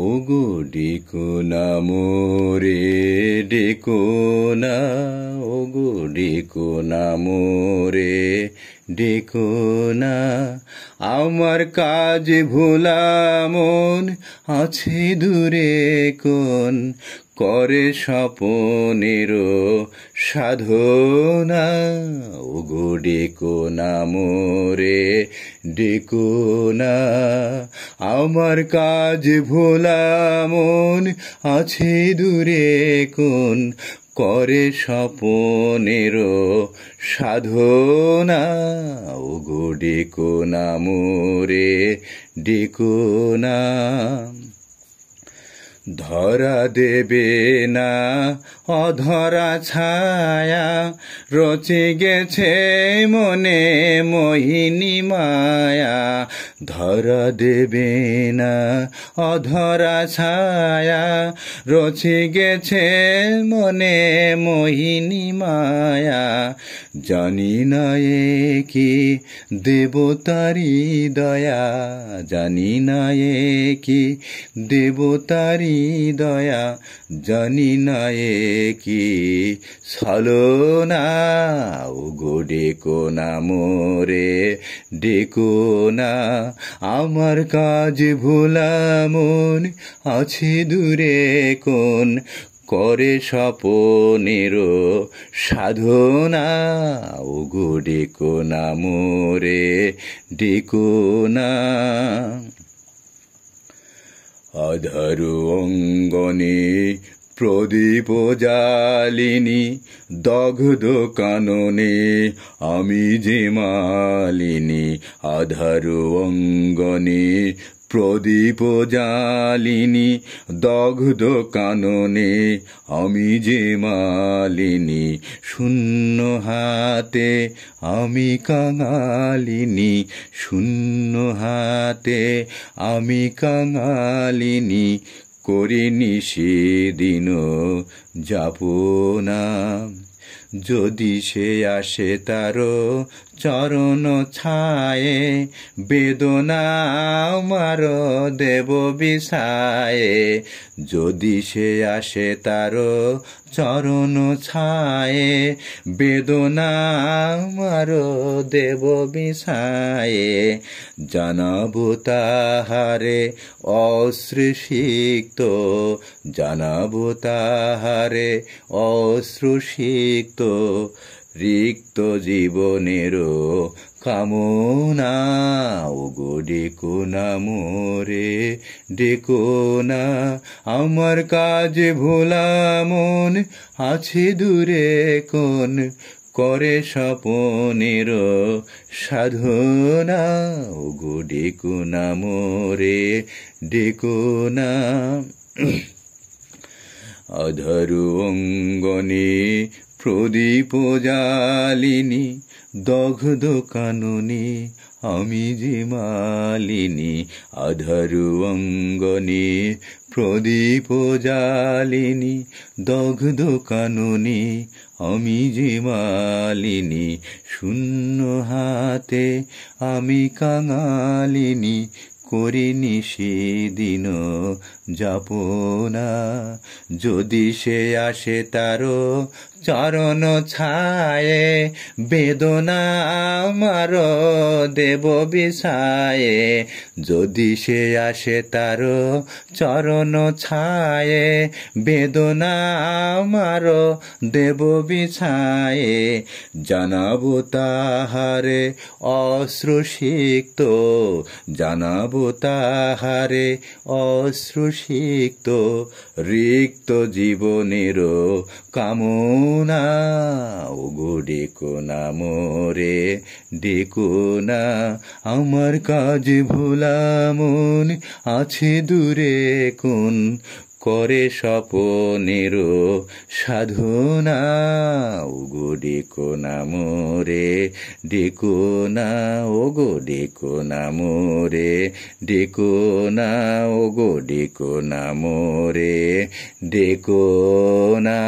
ওগো ডেকো না মোরে ডেকো না ওগো ডেকো না মোরে ডেকো না আমার কাজ ভোলা মন আছে দূরে কোন করে স্বপনেরও সাধনা গো ডেকো না মোরে ডেকো না আমার কাজ ভোলা মন আছে দূরে কোন করে স্বপনের সাধনা ও গো ডেকো না মোরে ডেকো না ধরা দেবে না অধরা ছায়া রচে গেছে মনে মোহিনী মায়া ধরা দেবে না অধরা ছায়া রচে গেছে মনে মোহিনী মায়া জানি না এ কি দেবতারি দয়া জানি না এ কি দেবতারি দয়া জানি না এ কি ছলনা ও গো ডেকো না মোরে ডেকো না আমার কাজ ভোলা মন আছে দূরে কোন করে স্বপনের সাধনা ও গো ডেকো না মোরে ডেকো না অধর অঙ্গনে প্রদীপ জালিনি দগ্ধ কাননে আমি যে মালিনী আধার অঙ্গনে প্রদীপ জালিনি দগ্ধ কাননে আমি যে মালিনী শূন্য হাতে আমি কাঙালিনী শূন্য হাতে আমি কাঙালিনী করিনি সেদিন না যদি সে আসে তার চরণ ছায়ে বেদনা আমার দেব বিষায়ে যদি সে আসে তার চরণ ছায়ে বেদনা আমার দেব বিষায়ে জানাবো তাহারে অশ্রুষিক্ত জানাবো তাহারে অশ্রুষিক্ত রিক্ত জীবনেরও কামনা ওগো ডেকো না মোরে ডেকো না আমার কাজ ভোলা মন আছে দূরে কোন করে স্বপনের সাধনা ওগো ডেকো না মোরে ডেকো না অধরু অঙ্গনে প্রদীপ জালিনী দগ্ধ কাননি আমি যে মালিনী আধার অঙ্গনি প্রদীপ জালিনী দগ্ধ কাননি আমি যে মালিনী শূন্য হাতে আমি কাঙালিনী করিনি সেদিন যাপনা যদি সে আসে তারও চরণ ছায়ে বেদনা আমার দেব বিষায়ে যদি সে আসে তার চরণ ছায়ে বেদনা আমার দেব বিছায়ে জানাব তাহারে অশ্রুষিক্ত জানাব তাহারে অশ্রুষিক্ত রিক্ত জীবনেরও কামন না ওগো ডেকো না মোরে ডেকো না আমার কাজ ভোলা মন আছে দূরে কোন করে স্বপনের সাধনা ওগো ডেকো না মোরে ডেকো না ওগো ডেকো না মোরে ডেকো না ওগো ডেকো না মোরে ডেকো না